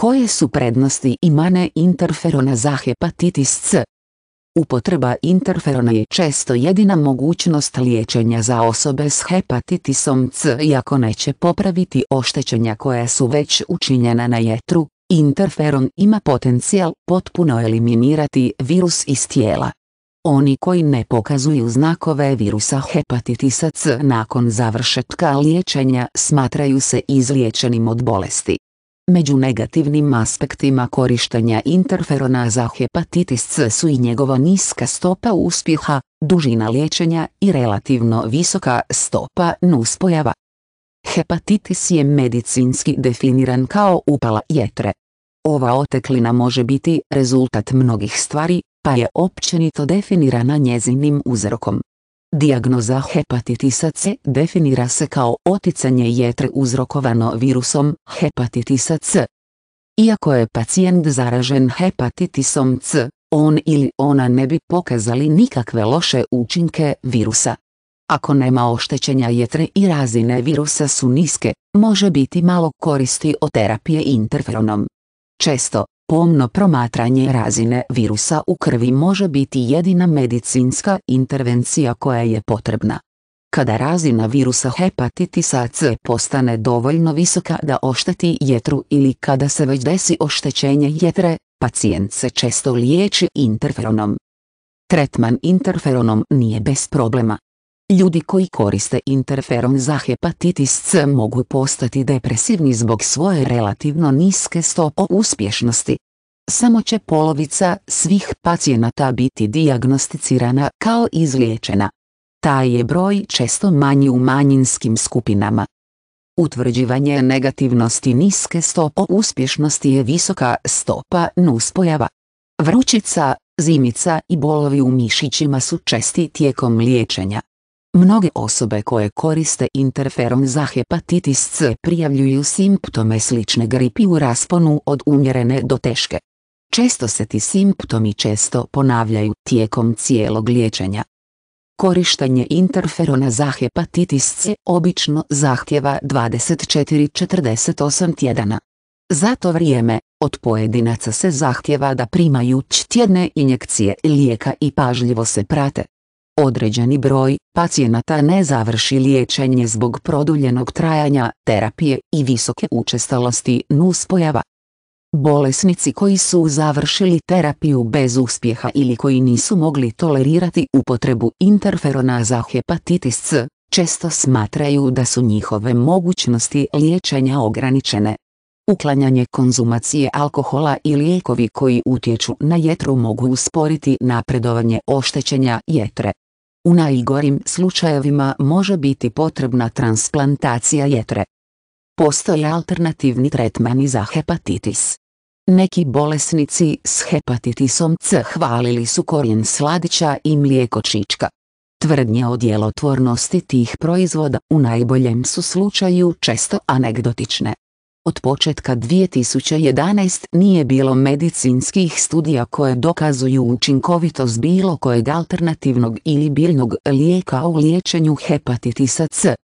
Koje su prednosti imane interferona za hepatitis C? Upotreba interferona je često jedina mogućnost liječenja za osobe s hepatitisom C iako neće popraviti oštećenja koja su već učinjena na jetru, interferon ima potencijal potpuno eliminirati virus iz tijela. Oni koji ne pokazuju znakove virusa hepatitisa C nakon završetka liječenja smatraju se izliječenim od bolesti. Među negativnim aspektima korištenja interferona za hepatitis C su i njegova niska stopa uspjeha, dužina liječenja i relativno visoka stopa nuspojava. Hepatitis je medicinski definiran kao upala jetre. Ova oteklina može biti rezultat mnogih stvari, pa je općenito definirana njezinim uzrokom. Diagnoza hepatitisa C definira se kao oticanje jetre uzrokovano virusom hepatitisa C. Iako je pacijent zaražen hepatitisom C, on ili ona ne bi pokazali nikakve loše učinke virusa. Ako nema oštećenja jetre i razine virusa su niske, može biti malo koristi od terapije interferonom. Često, Pomno promatranje razine virusa u krvi može biti jedina medicinska intervencija koja je potrebna. Kada razina virusa hepatitisa C postane dovoljno visoka da ošteti jetru ili kada se već desi oštećenje jetre, pacijent se često liječi interferonom. Tretman interferonom nije bez problema, Ljudi koji koriste interferon za hepatitis C mogu postati depresivni zbog svoje relativno niske stope uspješnosti. Samo će polovica svih pacijenata biti diagnosticirana kao izliječena. Taj je broj često manji u manjinskim skupinama. Utvrđivanje negativnosti niske stopo uspješnosti je visoka stopa nuspojava. Vrućica, zimica i bolovi u mišićima su česti tijekom liječenja. Mnoge osobe koje koriste interferon za hepatitis C prijavljuju simptome slične gripi u rasponu od umjerene do teške. Često se ti simptomi često ponavljaju tijekom cijelog liječenja. Korištenje interferona za hepatitis C obično zahtjeva 24-48 tjedana. Za to vrijeme, od pojedinaca se zahtjeva da primaju tjedne injekcije lijeka i pažljivo se prate. Određeni broj pacijenata ne završi liječenje zbog produljenog trajanja terapije i visoke učestalosti nuspojava. Bolesnici koji su završili terapiju bez uspjeha ili koji nisu mogli tolerirati upotrebu interferona za hepatitis C, često smatraju da su njihove mogućnosti liječenja ograničene. Uklanjanje konzumacije alkohola i lijekovi koji utječu na jetru mogu usporiti napredovanje oštećenja jetre. U najgorim slučajevima može biti potrebna transplantacija jetre. Postoje alternativni tretmani za hepatitis. Neki bolesnici s hepatitisom C hvalili su korijen sladića i mlijeko čička. Tvrdnje o djelotvornosti tih proizvoda u najboljem su slučaju često anegdotične. Od početka 2011 nije bilo medicinskih studija koje dokazuju učinkovitost bilo kojeg alternativnog ili biljnog lijeka u liječenju hepatitisa C.